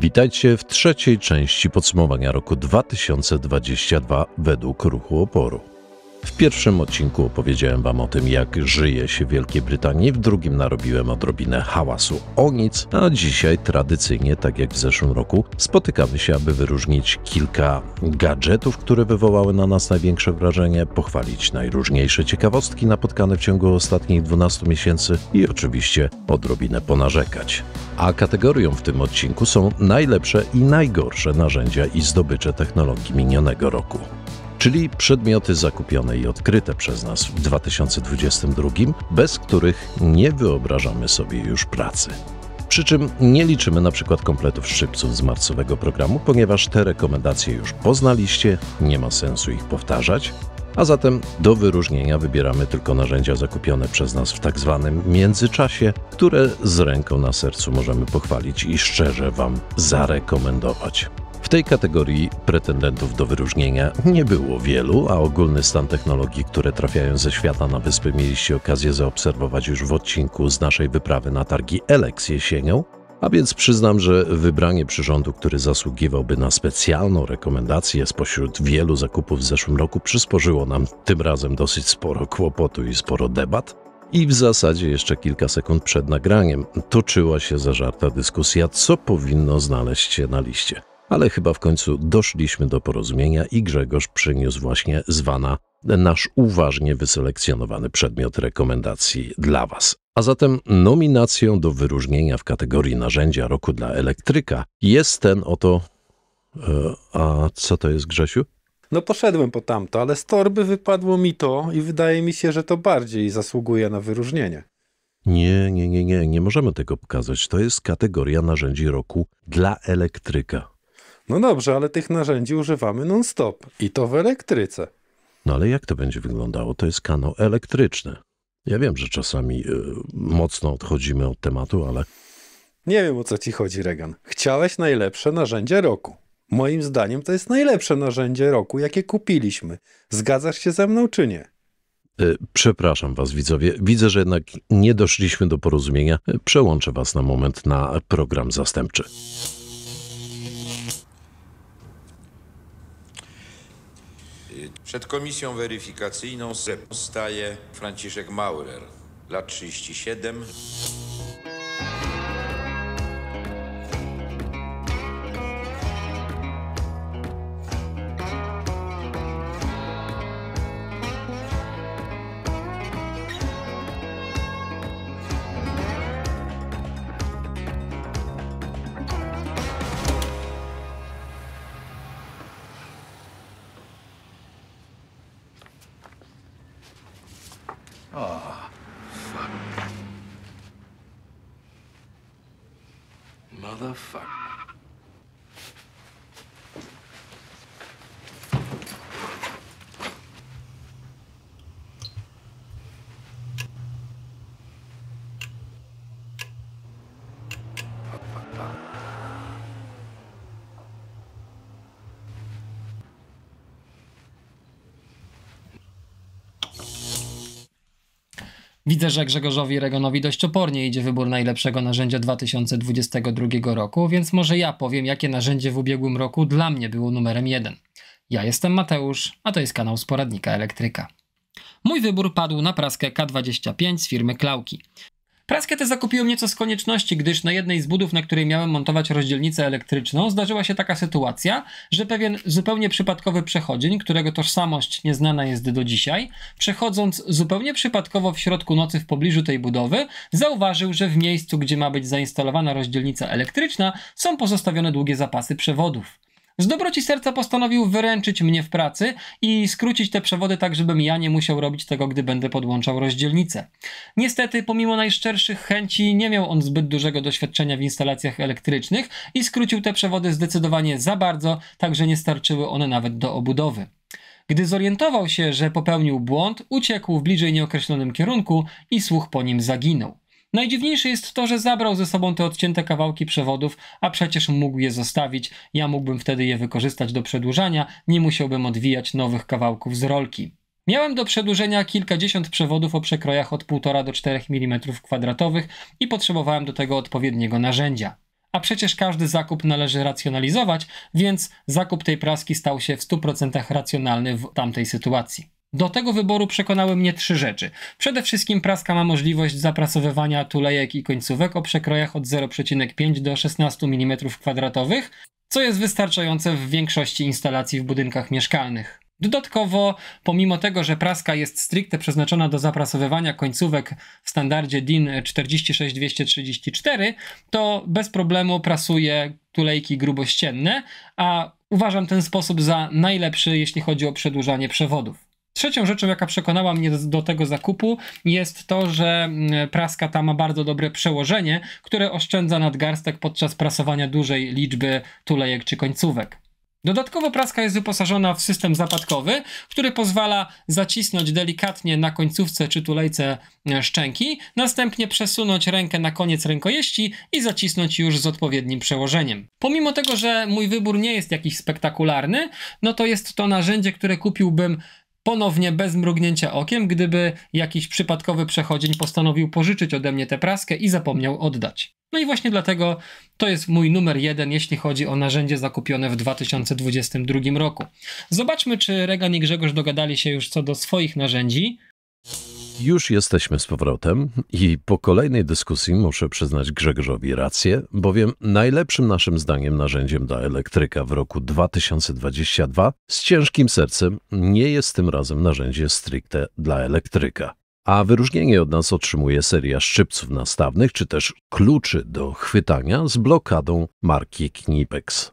Witajcie w trzeciej części podsumowania roku 2022 według ruchu oporu. W pierwszym odcinku opowiedziałem Wam o tym, jak żyje się w Wielkiej Brytanii, w drugim narobiłem odrobinę hałasu o nic, a dzisiaj tradycyjnie, tak jak w zeszłym roku, spotykamy się, aby wyróżnić kilka gadżetów, które wywołały na nas największe wrażenie, pochwalić najróżniejsze ciekawostki napotkane w ciągu ostatnich 12 miesięcy i oczywiście odrobinę ponarzekać. A kategorią w tym odcinku są najlepsze i najgorsze narzędzia i zdobycze technologii minionego roku czyli przedmioty zakupione i odkryte przez nas w 2022, bez których nie wyobrażamy sobie już pracy. Przy czym nie liczymy na przykład kompletów szczypców z marcowego programu, ponieważ te rekomendacje już poznaliście, nie ma sensu ich powtarzać, a zatem do wyróżnienia wybieramy tylko narzędzia zakupione przez nas w tak zwanym międzyczasie, które z ręką na sercu możemy pochwalić i szczerze Wam zarekomendować. W tej kategorii pretendentów do wyróżnienia nie było wielu, a ogólny stan technologii, które trafiają ze świata na wyspy, mieliście okazję zaobserwować już w odcinku z naszej wyprawy na targi Elex jesienią. A więc przyznam, że wybranie przyrządu, który zasługiwałby na specjalną rekomendację spośród wielu zakupów w zeszłym roku, przysporzyło nam tym razem dosyć sporo kłopotu i sporo debat. I w zasadzie jeszcze kilka sekund przed nagraniem toczyła się zażarta dyskusja, co powinno znaleźć się na liście ale chyba w końcu doszliśmy do porozumienia i Grzegorz przyniósł właśnie zwana nasz uważnie wyselekcjonowany przedmiot rekomendacji dla Was. A zatem nominacją do wyróżnienia w kategorii narzędzia roku dla elektryka jest ten oto. E, a co to jest, Grzesiu? No poszedłem po tamto, ale z torby wypadło mi to i wydaje mi się, że to bardziej zasługuje na wyróżnienie. Nie, nie, nie, nie, nie możemy tego pokazać. To jest kategoria narzędzi roku dla elektryka. No dobrze, ale tych narzędzi używamy non-stop i to w elektryce. No ale jak to będzie wyglądało? To jest kanał elektryczny. Ja wiem, że czasami y, mocno odchodzimy od tematu, ale. Nie wiem o co ci chodzi, Regan. Chciałeś najlepsze narzędzie roku. Moim zdaniem to jest najlepsze narzędzie roku, jakie kupiliśmy. Zgadzasz się ze mną czy nie? Y, przepraszam Was, widzowie. Widzę, że jednak nie doszliśmy do porozumienia. Y, przełączę Was na moment na program zastępczy. Przed komisją weryfikacyjną ZEP staje Franciszek Maurer, lat 37. the fuck? Widzę, że Grzegorzowi Regonowi dość opornie idzie wybór najlepszego narzędzia 2022 roku, więc może ja powiem, jakie narzędzie w ubiegłym roku dla mnie było numerem jeden. Ja jestem Mateusz, a to jest kanał z poradnika elektryka. Mój wybór padł na praskę K25 z firmy Klauki. Praskę tę zakupiłem nieco z konieczności, gdyż na jednej z budów, na której miałem montować rozdzielnicę elektryczną, zdarzyła się taka sytuacja, że pewien zupełnie przypadkowy przechodzień, którego tożsamość nieznana jest do dzisiaj, przechodząc zupełnie przypadkowo w środku nocy w pobliżu tej budowy, zauważył, że w miejscu, gdzie ma być zainstalowana rozdzielnica elektryczna, są pozostawione długie zapasy przewodów. Z dobroci serca postanowił wyręczyć mnie w pracy i skrócić te przewody tak, żebym ja nie musiał robić tego, gdy będę podłączał rozdzielnicę. Niestety, pomimo najszczerszych chęci, nie miał on zbyt dużego doświadczenia w instalacjach elektrycznych i skrócił te przewody zdecydowanie za bardzo, tak że nie starczyły one nawet do obudowy. Gdy zorientował się, że popełnił błąd, uciekł w bliżej nieokreślonym kierunku i słuch po nim zaginął. Najdziwniejsze jest to, że zabrał ze sobą te odcięte kawałki przewodów, a przecież mógł je zostawić. Ja mógłbym wtedy je wykorzystać do przedłużania, nie musiałbym odwijać nowych kawałków z rolki. Miałem do przedłużenia kilkadziesiąt przewodów o przekrojach od 1,5 do 4 mm2 i potrzebowałem do tego odpowiedniego narzędzia. A przecież każdy zakup należy racjonalizować, więc zakup tej praski stał się w 100% racjonalny w tamtej sytuacji. Do tego wyboru przekonały mnie trzy rzeczy. Przede wszystkim praska ma możliwość zaprasowywania tulejek i końcówek o przekrojach od 0,5 do 16 mm2, co jest wystarczające w większości instalacji w budynkach mieszkalnych. Dodatkowo, pomimo tego, że praska jest stricte przeznaczona do zaprasowywania końcówek w standardzie DIN 46234, to bez problemu prasuje tulejki grubościenne, a uważam ten sposób za najlepszy, jeśli chodzi o przedłużanie przewodów. Trzecią rzeczą, jaka przekonała mnie do tego zakupu, jest to, że mm, praska ta ma bardzo dobre przełożenie, które oszczędza nadgarstek podczas prasowania dużej liczby tulejek czy końcówek. Dodatkowo praska jest wyposażona w system zapadkowy, który pozwala zacisnąć delikatnie na końcówce czy tulejce e, szczęki, następnie przesunąć rękę na koniec rękojeści i zacisnąć już z odpowiednim przełożeniem. Pomimo tego, że mój wybór nie jest jakiś spektakularny, no to jest to narzędzie, które kupiłbym ponownie bez mrugnięcia okiem, gdyby jakiś przypadkowy przechodzień postanowił pożyczyć ode mnie tę praskę i zapomniał oddać. No i właśnie dlatego to jest mój numer jeden, jeśli chodzi o narzędzie zakupione w 2022 roku. Zobaczmy, czy Regan i Grzegorz dogadali się już co do swoich narzędzi. Już jesteśmy z powrotem i po kolejnej dyskusji muszę przyznać Grzegorzowi rację, bowiem najlepszym naszym zdaniem narzędziem dla elektryka w roku 2022 z ciężkim sercem nie jest tym razem narzędzie stricte dla elektryka. A wyróżnienie od nas otrzymuje seria szczypców nastawnych czy też kluczy do chwytania z blokadą marki Knipex.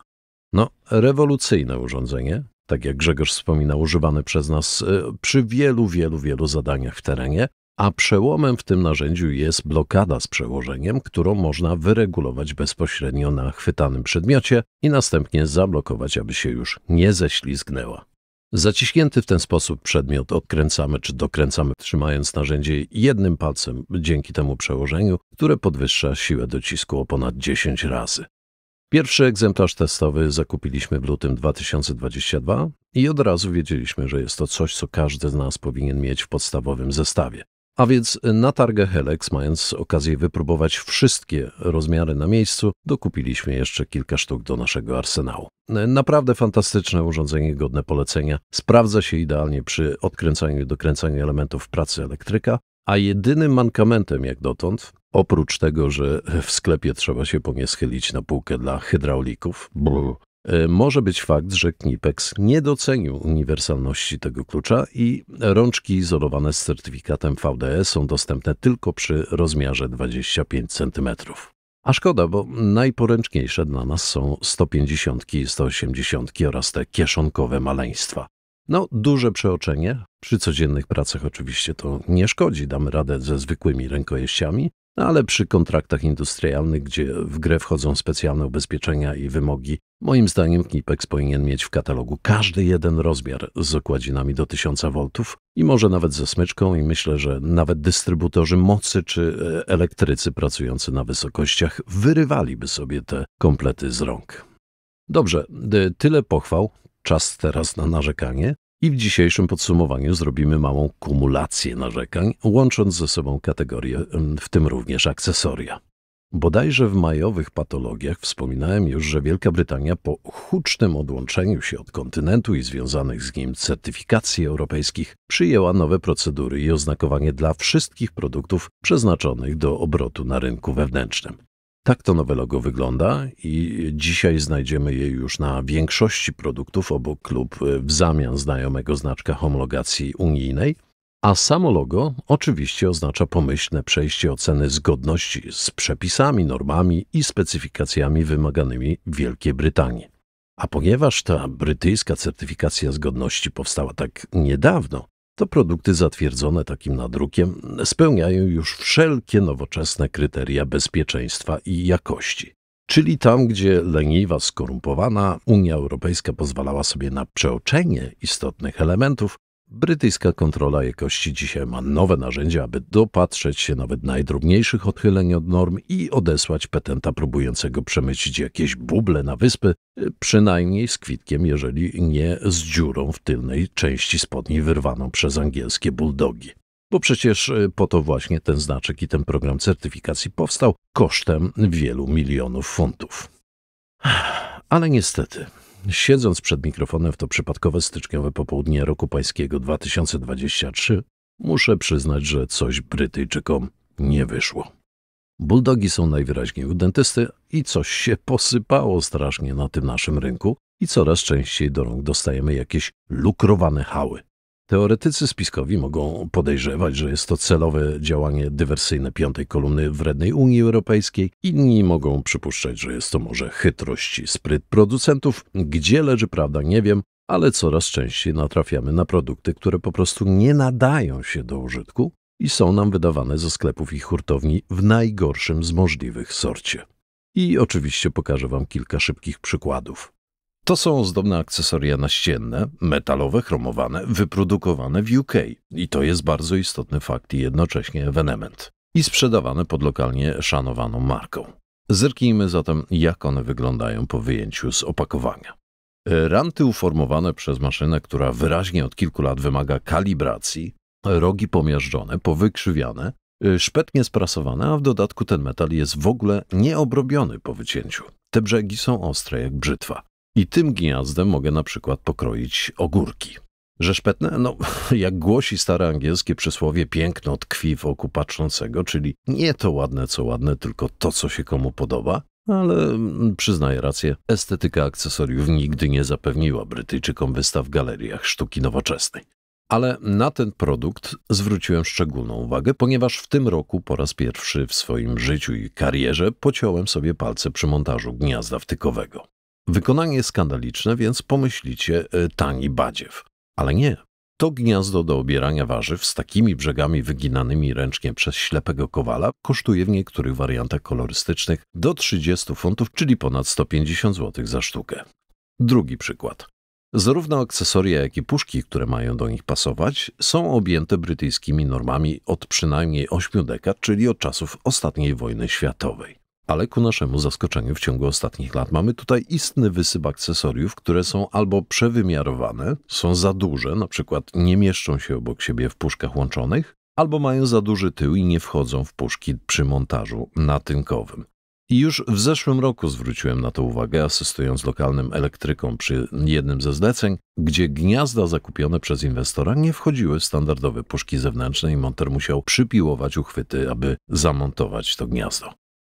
No, rewolucyjne urządzenie, tak jak Grzegorz wspominał, używane przez nas y, przy wielu, wielu, wielu zadaniach w terenie. A przełomem w tym narzędziu jest blokada z przełożeniem, którą można wyregulować bezpośrednio na chwytanym przedmiocie i następnie zablokować, aby się już nie ześlizgnęła. Zaciśnięty w ten sposób przedmiot odkręcamy czy dokręcamy, trzymając narzędzie jednym palcem dzięki temu przełożeniu, które podwyższa siłę docisku o ponad 10 razy. Pierwszy egzemplarz testowy zakupiliśmy w lutym 2022 i od razu wiedzieliśmy, że jest to coś, co każdy z nas powinien mieć w podstawowym zestawie. A więc na targę Helex, mając okazję wypróbować wszystkie rozmiary na miejscu, dokupiliśmy jeszcze kilka sztuk do naszego arsenału. Naprawdę fantastyczne urządzenie, godne polecenia. Sprawdza się idealnie przy odkręcaniu i dokręcaniu elementów pracy elektryka, a jedynym mankamentem jak dotąd Oprócz tego, że w sklepie trzeba się po nie schylić na półkę dla hydraulików, brr, e, może być fakt, że Knipex nie docenił uniwersalności tego klucza i rączki izolowane z certyfikatem VDE są dostępne tylko przy rozmiarze 25 cm. A szkoda, bo najporęczniejsze dla nas są 150 i 180 oraz te kieszonkowe maleństwa. No, duże przeoczenie. Przy codziennych pracach oczywiście to nie szkodzi, damy radę ze zwykłymi rękojeściami, no, ale przy kontraktach industrialnych, gdzie w grę wchodzą specjalne ubezpieczenia i wymogi, moim zdaniem Knipex powinien mieć w katalogu każdy jeden rozmiar z okładzinami do 1000 V i może nawet ze smyczką i myślę, że nawet dystrybutorzy mocy czy e, elektrycy pracujący na wysokościach wyrywaliby sobie te komplety z rąk. Dobrze, tyle pochwał, czas teraz na narzekanie, i w dzisiejszym podsumowaniu zrobimy małą kumulację narzekań, łącząc ze sobą kategorie, w tym również akcesoria. Bodajże w majowych patologiach wspominałem już, że Wielka Brytania po hucznym odłączeniu się od kontynentu i związanych z nim certyfikacji europejskich przyjęła nowe procedury i oznakowanie dla wszystkich produktów przeznaczonych do obrotu na rynku wewnętrznym. Tak to nowe logo wygląda i dzisiaj znajdziemy je już na większości produktów obok lub e, w zamian znajomego znaczka homologacji unijnej. A samo logo oczywiście oznacza pomyślne przejście oceny zgodności z przepisami, normami i specyfikacjami wymaganymi w Wielkiej Brytanii. A ponieważ ta brytyjska certyfikacja zgodności powstała tak niedawno, to produkty zatwierdzone takim nadrukiem spełniają już wszelkie nowoczesne kryteria bezpieczeństwa i jakości. Czyli tam, gdzie leniwa, skorumpowana Unia Europejska pozwalała sobie na przeoczenie istotnych elementów, Brytyjska kontrola jakości dzisiaj ma nowe narzędzia, aby dopatrzeć się nawet najdrobniejszych odchyleń od norm i odesłać petenta próbującego przemycić jakieś buble na wyspy, przynajmniej z kwitkiem, jeżeli nie z dziurą w tylnej części spodni wyrwaną przez angielskie bulldogi. Bo przecież y, po to właśnie ten znaczek i ten program certyfikacji powstał kosztem wielu milionów funtów. Ale niestety, Siedząc przed mikrofonem w to przypadkowe styczniowe popołudnie roku pańskiego 2023, muszę przyznać, że coś Brytyjczykom nie wyszło. Bulldogi są najwyraźniej u dentysty i coś się posypało strasznie na tym naszym rynku i coraz częściej do rąk dostajemy jakieś lukrowane hały. Teoretycy spiskowi mogą podejrzewać, że jest to celowe działanie dywersyjne piątej kolumny wrednej Unii Europejskiej. Inni mogą przypuszczać, że jest to może chytrość i spryt producentów. Gdzie leży prawda, nie wiem, ale coraz częściej natrafiamy na produkty, które po prostu nie nadają się do użytku i są nam wydawane ze sklepów i hurtowni w najgorszym z możliwych sorcie. I oczywiście pokażę Wam kilka szybkich przykładów. To są zdobne akcesoria naścienne, metalowe, chromowane, wyprodukowane w UK. I to jest bardzo istotny fakt i jednocześnie ewenement. I sprzedawane pod lokalnie szanowaną marką. Zerknijmy zatem, jak one wyglądają po wyjęciu z opakowania. E, ranty uformowane przez maszynę, która wyraźnie od kilku lat wymaga kalibracji, rogi pomiażdżone, powykrzywiane, e, szpetnie sprasowane, a w dodatku ten metal jest w ogóle nieobrobiony po wycięciu. Te brzegi są ostre jak brzytwa. I tym gniazdem mogę na przykład pokroić ogórki. Że szpetne? No, jak głosi stare angielskie przysłowie, piękno tkwi w oku patrzącego, czyli nie to ładne co ładne, tylko to, co się komu podoba. Ale mm, przyznaję rację, estetyka akcesoriów nigdy nie zapewniła Brytyjczykom wystaw w galeriach sztuki nowoczesnej. Ale na ten produkt zwróciłem szczególną uwagę, ponieważ w tym roku po raz pierwszy w swoim życiu i karierze pociąłem sobie palce przy montażu gniazda wtykowego. Wykonanie skandaliczne, więc pomyślicie e, tani badziew. Ale nie. To gniazdo do obierania warzyw z takimi brzegami wyginanymi ręcznie przez ślepego kowala kosztuje w niektórych wariantach kolorystycznych do 30 funtów, czyli ponad 150 zł za sztukę. Drugi przykład. Zarówno akcesoria, jak i puszki, które mają do nich pasować, są objęte brytyjskimi normami od przynajmniej 8 dekad, czyli od czasów ostatniej wojny światowej. Ale ku naszemu zaskoczeniu w ciągu ostatnich lat mamy tutaj istny wysyp akcesoriów, które są albo przewymiarowane, są za duże, na przykład nie mieszczą się obok siebie w puszkach łączonych, albo mają za duży tył i nie wchodzą w puszki przy montażu natynkowym. I już w zeszłym roku zwróciłem na to uwagę, asystując lokalnym elektrykom przy jednym ze zleceń, gdzie gniazda zakupione przez inwestora nie wchodziły w standardowe puszki zewnętrzne i monter musiał przypiłować uchwyty, aby zamontować to gniazdo.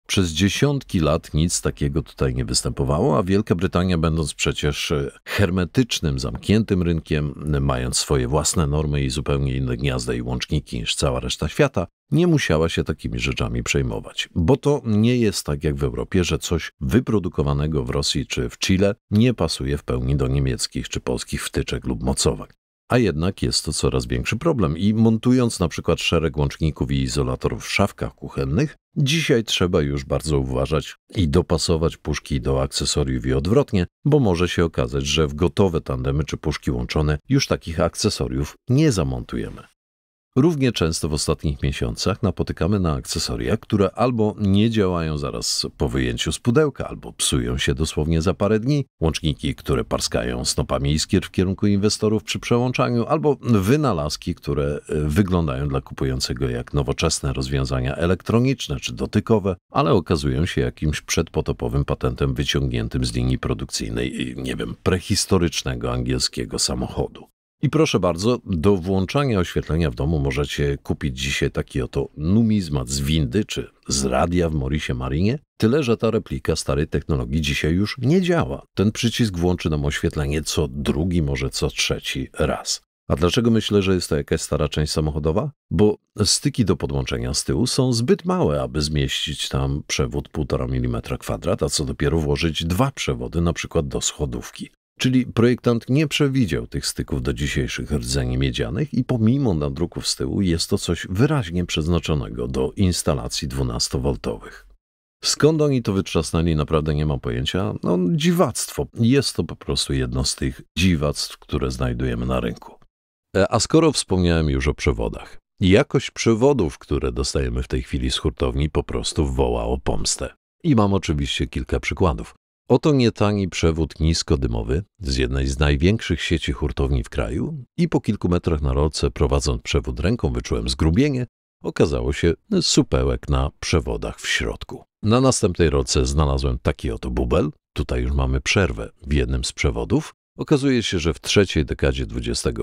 Przez dziesiątki lat nic takiego tutaj nie występowało, a Wielka Brytania, będąc przecież e, hermetycznym, zamkniętym rynkiem, mając swoje własne normy i zupełnie inne gniazda i łączniki niż cała reszta świata, nie musiała się takimi rzeczami przejmować. Bo to nie jest tak jak w Europie, że coś wyprodukowanego w Rosji czy w Chile nie pasuje w pełni do niemieckich czy polskich wtyczek lub mocowań a jednak jest to coraz większy problem i montując na przykład szereg łączników i izolatorów w szafkach kuchennych, dzisiaj trzeba już bardzo uważać i dopasować puszki do akcesoriów i odwrotnie, bo może się okazać, że w gotowe tandemy czy puszki łączone już takich akcesoriów nie zamontujemy. Równie często w ostatnich miesiącach napotykamy na akcesoria, które albo nie działają zaraz po wyjęciu z pudełka, albo psują się dosłownie za parę dni, łączniki, które parskają snopami iskier w kierunku inwestorów przy przełączaniu, albo wynalazki, które e, wyglądają dla kupującego jak nowoczesne rozwiązania elektroniczne czy dotykowe, ale okazują się jakimś przedpotopowym patentem wyciągniętym z linii produkcyjnej, nie wiem, prehistorycznego angielskiego samochodu. I proszę bardzo, do włączania oświetlenia w domu możecie kupić dzisiaj taki oto numizmat z windy czy z radia w Morisie Marinie. Tyle, że ta replika starej technologii dzisiaj już nie działa. Ten przycisk włączy nam oświetlenie co drugi, może co trzeci raz. A dlaczego myślę, że jest to jakaś stara część samochodowa? Bo styki do podłączenia z tyłu są zbyt małe, aby zmieścić tam przewód 1,5 mm, a co dopiero włożyć dwa przewody, na przykład do schodówki. Czyli projektant nie przewidział tych styków do dzisiejszych rdzeni miedzianych i pomimo nadruków z tyłu jest to coś wyraźnie przeznaczonego do instalacji 12 v Skąd oni to wytrzasnęli, naprawdę nie mam pojęcia. No, dziwactwo. Jest to po prostu jedno z tych dziwactw, które znajdujemy na rynku. E, a skoro wspomniałem już o przewodach, jakość przewodów, które dostajemy w tej chwili z hurtowni, po prostu woła o pomstę. I mam oczywiście kilka przykładów. Oto nietani przewód niskodymowy z jednej z największych sieci hurtowni w kraju i po kilku metrach na roce prowadząc przewód ręką wyczułem zgrubienie, okazało się supełek na przewodach w środku. Na następnej roce znalazłem taki oto bubel, tutaj już mamy przerwę w jednym z przewodów. Okazuje się, że w trzeciej dekadzie XXI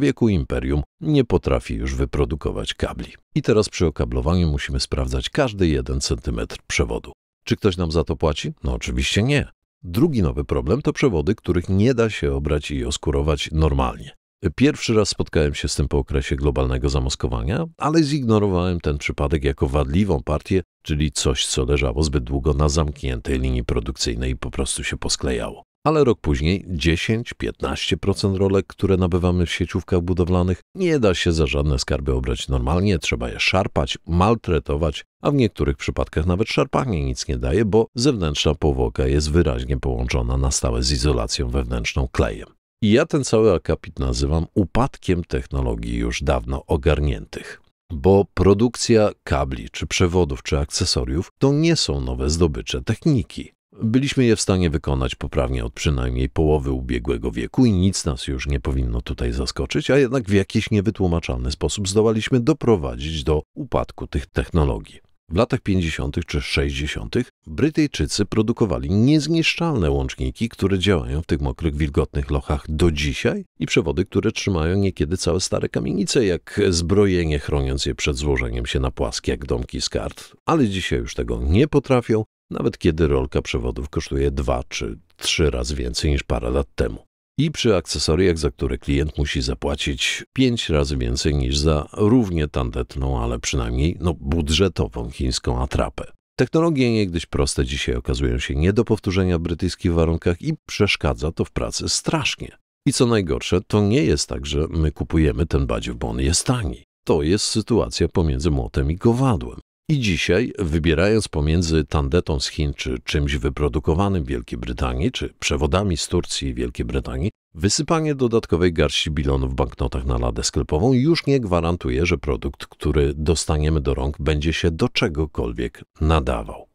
wieku imperium nie potrafi już wyprodukować kabli. I teraz przy okablowaniu musimy sprawdzać każdy jeden centymetr przewodu. Czy ktoś nam za to płaci? No oczywiście nie. Drugi nowy problem to przewody, których nie da się obrać i oskurować normalnie. Pierwszy raz spotkałem się z tym po okresie globalnego zamaskowania, ale zignorowałem ten przypadek jako wadliwą partię, czyli coś, co leżało zbyt długo na zamkniętej linii produkcyjnej i po prostu się posklejało ale rok później 10-15% rolek, które nabywamy w sieciówkach budowlanych, nie da się za żadne skarby obrać normalnie, trzeba je szarpać, maltretować, a w niektórych przypadkach nawet szarpanie nic nie daje, bo zewnętrzna powłoka jest wyraźnie połączona na stałe z izolacją wewnętrzną klejem. I ja ten cały akapit nazywam upadkiem technologii już dawno ogarniętych. Bo produkcja kabli, czy przewodów, czy akcesoriów to nie są nowe zdobycze techniki. Byliśmy je w stanie wykonać poprawnie od przynajmniej połowy ubiegłego wieku i nic nas już nie powinno tutaj zaskoczyć, a jednak w jakiś niewytłumaczalny sposób zdołaliśmy doprowadzić do upadku tych technologii. W latach 50. czy 60. Brytyjczycy produkowali niezniszczalne łączniki, które działają w tych mokrych, wilgotnych lochach do dzisiaj i przewody, które trzymają niekiedy całe stare kamienice, jak zbrojenie chroniąc je przed złożeniem się na płaskie, jak domki z kart. Ale dzisiaj już tego nie potrafią nawet kiedy rolka przewodów kosztuje dwa czy trzy razy więcej niż parę lat temu. I przy akcesoriach, za które klient musi zapłacić pięć razy więcej niż za równie tandetną, ale przynajmniej no, budżetową chińską atrapę. Technologie niegdyś proste dzisiaj okazują się nie do powtórzenia w brytyjskich warunkach i przeszkadza to w pracy strasznie. I co najgorsze, to nie jest tak, że my kupujemy ten badziew, bo on jest tani. To jest sytuacja pomiędzy młotem i kowadłem. I dzisiaj, wybierając pomiędzy tandetą z Chin czy czymś wyprodukowanym w Wielkiej Brytanii, czy przewodami z Turcji i Wielkiej Brytanii, wysypanie dodatkowej garści bilonów w banknotach na ladę sklepową już nie gwarantuje, że produkt, który dostaniemy do rąk, będzie się do czegokolwiek nadawał.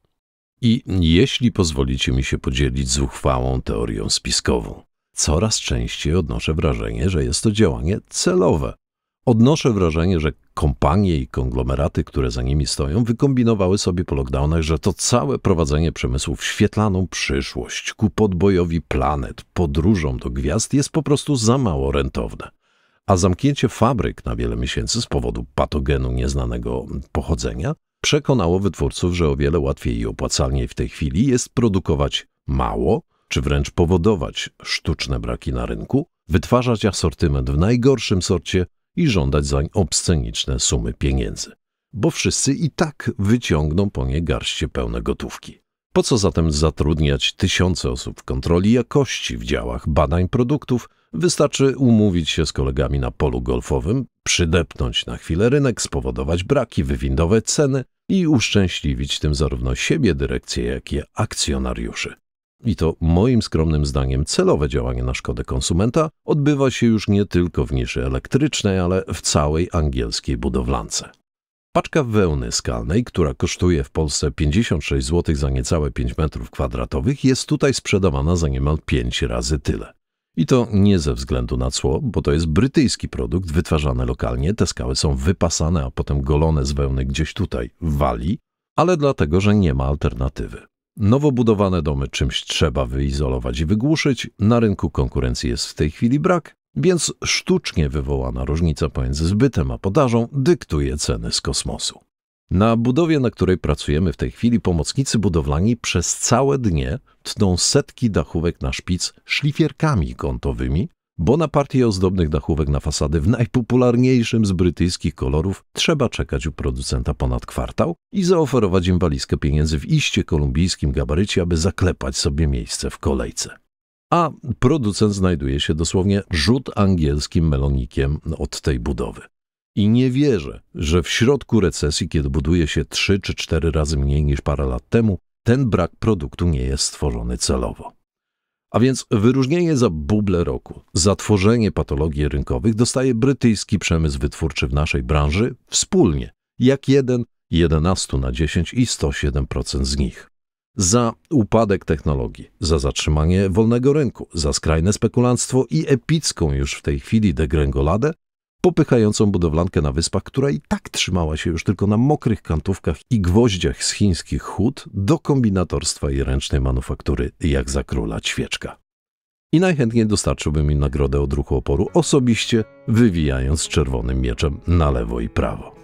I jeśli pozwolicie mi się podzielić zuchwałą teorią spiskową, coraz częściej odnoszę wrażenie, że jest to działanie celowe Odnoszę wrażenie, że kompanie i konglomeraty, które za nimi stoją, wykombinowały sobie po lockdownach, że to całe prowadzenie przemysłu w świetlaną przyszłość ku podbojowi planet, podróżom do gwiazd jest po prostu za mało rentowne. A zamknięcie fabryk na wiele miesięcy z powodu patogenu nieznanego pochodzenia przekonało wytwórców, że o wiele łatwiej i opłacalniej w tej chwili jest produkować mało, czy wręcz powodować sztuczne braki na rynku, wytwarzać asortyment w najgorszym sorcie, i żądać zań obsceniczne sumy pieniędzy, bo wszyscy i tak wyciągną po nie garście pełne gotówki. Po co zatem zatrudniać tysiące osób w kontroli jakości w działach badań produktów? Wystarczy umówić się z kolegami na polu golfowym, przydepnąć na chwilę rynek, spowodować braki, wywindować ceny i uszczęśliwić tym zarówno siebie, dyrekcję, jak i akcjonariuszy i to moim skromnym zdaniem celowe działanie na szkodę konsumenta odbywa się już nie tylko w niszy elektrycznej, ale w całej angielskiej budowlance. Paczka wełny skalnej, która kosztuje w Polsce 56 zł za niecałe 5 m2, jest tutaj sprzedawana za niemal 5 razy tyle. I to nie ze względu na cło, bo to jest brytyjski produkt wytwarzany lokalnie, te skały są wypasane, a potem golone z wełny gdzieś tutaj, w Walii, ale dlatego, że nie ma alternatywy. Nowo budowane domy czymś trzeba wyizolować i wygłuszyć. Na rynku konkurencji jest w tej chwili brak, więc sztucznie wywołana różnica pomiędzy zbytem a podażą dyktuje ceny z kosmosu. Na budowie, na której pracujemy w tej chwili, pomocnicy budowlani przez całe dnie tną setki dachówek na szpic szlifierkami kątowymi, bo na partię ozdobnych dachówek na fasady w najpopularniejszym z brytyjskich kolorów trzeba czekać u producenta ponad kwartał i zaoferować im walizkę pieniędzy w iście kolumbijskim gabarycie, aby zaklepać sobie miejsce w kolejce. A producent znajduje się dosłownie rzut angielskim melonikiem od tej budowy. I nie wierzę, że w środku recesji, kiedy buduje się 3 czy 4 razy mniej niż parę lat temu, ten brak produktu nie jest stworzony celowo. A więc wyróżnienie za buble roku, za tworzenie patologii rynkowych dostaje brytyjski przemysł wytwórczy w naszej branży wspólnie, jak jeden 11 na 10 i 107% z nich. Za upadek technologii, za zatrzymanie wolnego rynku, za skrajne spekulanstwo i epicką już w tej chwili degręgoladę popychającą budowlankę na wyspach, która i tak trzymała się już tylko na mokrych kantówkach i gwoździach z chińskich hut do kombinatorstwa i ręcznej manufaktury jak za króla ćwieczka. I najchętniej dostarczyłbym im nagrodę ruchu oporu osobiście, wywijając czerwonym mieczem na lewo i prawo.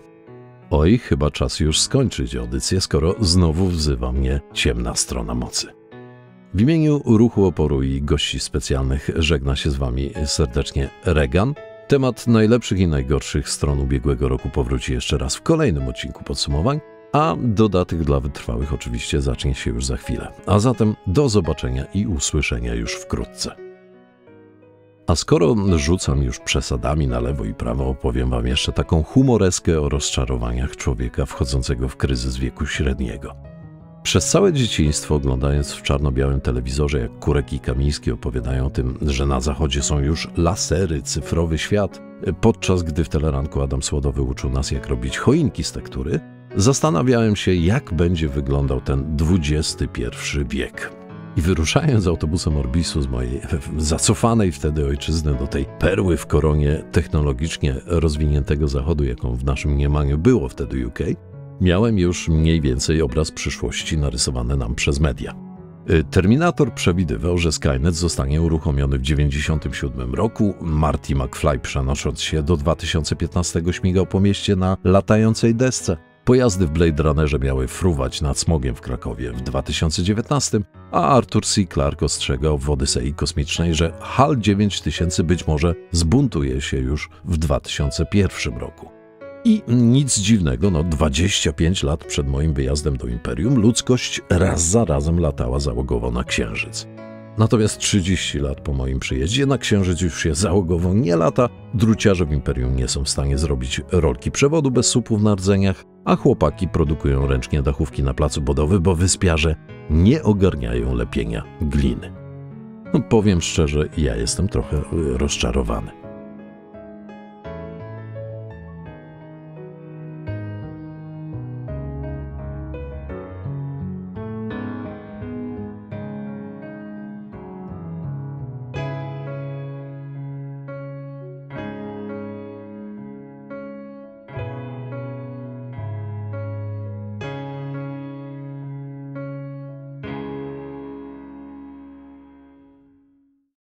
Oj, chyba czas już skończyć audycję, skoro znowu wzywa mnie ciemna strona mocy. W imieniu Ruchu Oporu i gości specjalnych żegna się z Wami serdecznie Regan, Temat najlepszych i najgorszych stron ubiegłego roku powróci jeszcze raz w kolejnym odcinku podsumowań, a dodatek dla wytrwałych oczywiście zacznie się już za chwilę. A zatem do zobaczenia i usłyszenia już wkrótce. A skoro rzucam już przesadami na lewo i prawo, opowiem Wam jeszcze taką humoreskę o rozczarowaniach człowieka wchodzącego w kryzys wieku średniego. Przez całe dzieciństwo, oglądając w czarno-białym telewizorze, jak Kurek i Kamiński opowiadają o tym, że na zachodzie są już lasery, cyfrowy świat, podczas gdy w teleranku Adam Słodowy uczył nas, jak robić choinki z tektury, zastanawiałem się, jak będzie wyglądał ten XXI wiek. I wyruszając autobusem Orbisu z mojej zacofanej wtedy ojczyzny do tej perły w koronie technologicznie rozwiniętego zachodu, jaką w naszym mniemaniu było wtedy UK, miałem już mniej więcej obraz przyszłości narysowany nam przez media. Y, Terminator przewidywał, że Skynet zostanie uruchomiony w 1997 roku. Marty McFly, przenosząc się do 2015, śmigał po mieście na latającej desce. Pojazdy w Blade Runnerze miały fruwać nad smogiem w Krakowie w 2019, a Arthur C. Clarke ostrzegał w Odysei Kosmicznej, że HAL 9000 być może zbuntuje się już w 2001 roku. I nic dziwnego, no 25 lat przed moim wyjazdem do Imperium ludzkość raz za razem latała załogowo na Księżyc. Natomiast 30 lat po moim przyjeździe na Księżyc już się załogowo nie lata, druciarze w Imperium nie są w stanie zrobić rolki przewodu bez supów na rdzeniach, a chłopaki produkują ręcznie dachówki na placu budowy, bo wyspiarze nie ogarniają lepienia gliny. No, powiem szczerze, ja jestem trochę y, rozczarowany.